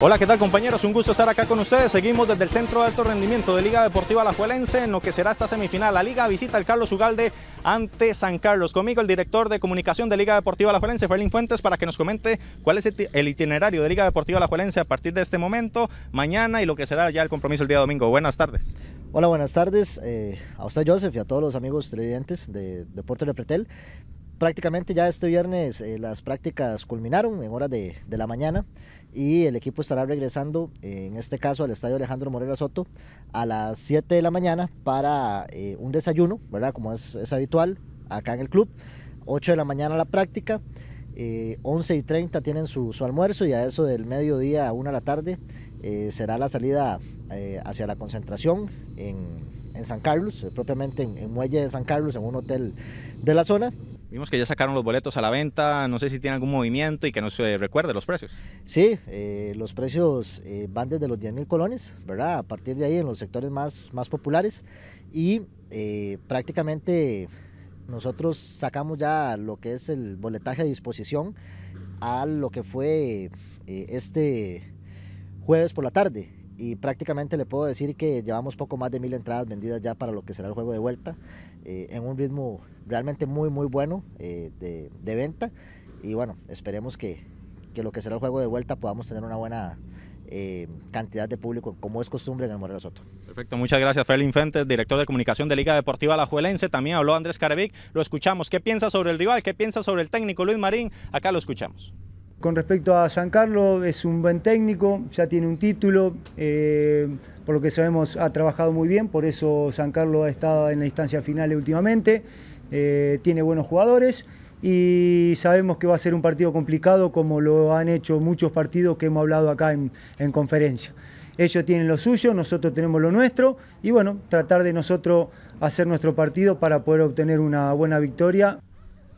Hola, ¿qué tal compañeros? Un gusto estar acá con ustedes. Seguimos desde el Centro de Alto Rendimiento de Liga Deportiva La Alajuelense en lo que será esta semifinal. La Liga visita al Carlos Ugalde ante San Carlos. Conmigo el director de comunicación de Liga Deportiva Alajuelense, Ferlin Fuentes, para que nos comente cuál es el itinerario de Liga Deportiva La Alajuelense a partir de este momento, mañana y lo que será ya el compromiso el día domingo. Buenas tardes. Hola, buenas tardes eh, a usted, Joseph, y a todos los amigos televidentes de Deporte de Pretel prácticamente ya este viernes eh, las prácticas culminaron en horas de, la mañana y el equipo estará regresando, eh, en este caso al estadio Alejandro Morera Soto, a las 7 de la mañana para eh, un desayuno, ¿verdad? Como es, habitual acá en el club. 8 de la mañana la práctica, 11 y 30 tienen su, almuerzo y a eso del mediodía a 1 de la tarde será la salida hacia la concentración en San Carlos, propiamente en, Muelle de San Carlos, en un hotel de la zona. Vimos que ya sacaron los boletos a la venta, no sé si tiene algún movimiento y que no se recuerde los precios. Sí, eh, los precios eh, van desde los 10.000 mil colones, ¿verdad? A partir de ahí en los sectores más, más populares y eh, prácticamente nosotros sacamos ya lo que es el boletaje a disposición a lo que fue este jueves por la tarde y prácticamente le puedo decir que llevamos poco más de mil entradas vendidas ya para lo que será el juego de vuelta, eh, en un ritmo realmente muy, muy bueno eh, de, venta. Y bueno, esperemos que, lo que será el juego de vuelta podamos tener una buena eh, cantidad de público, como es costumbre en el Morelos Soto. Perfecto, muchas gracias, Félix Infante, director de comunicación de Liga Deportiva La Juelense. También habló Andrés Carevic, lo escuchamos. ¿Qué piensa sobre el rival? ¿Qué piensa sobre el técnico Luis Marín? Acá lo escuchamos. Con respecto a San Carlos, es un buen técnico, ya tiene un título, eh, por lo que sabemos ha trabajado muy bien, por eso San Carlos ha estado en la instancia final últimamente, eh, tiene buenos jugadores y sabemos que va a ser un partido complicado como lo han hecho muchos partidos que hemos hablado acá en, en conferencia. Ellos tienen lo suyo, nosotros tenemos lo nuestro y bueno, tratar de nosotros hacer nuestro partido para poder obtener una buena victoria.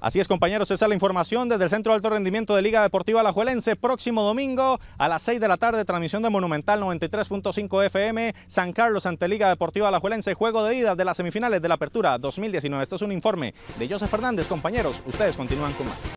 Así es, compañeros, esa es la información desde el Centro de Alto Rendimiento de Liga Deportiva Alajuelense. Próximo domingo a las 6 de la tarde, transmisión de Monumental 93.5 FM, San Carlos ante Liga Deportiva Alajuelense, juego de ida de las semifinales de la Apertura 2019. esto es un informe de Joseph Fernández. Compañeros, ustedes continúan con más.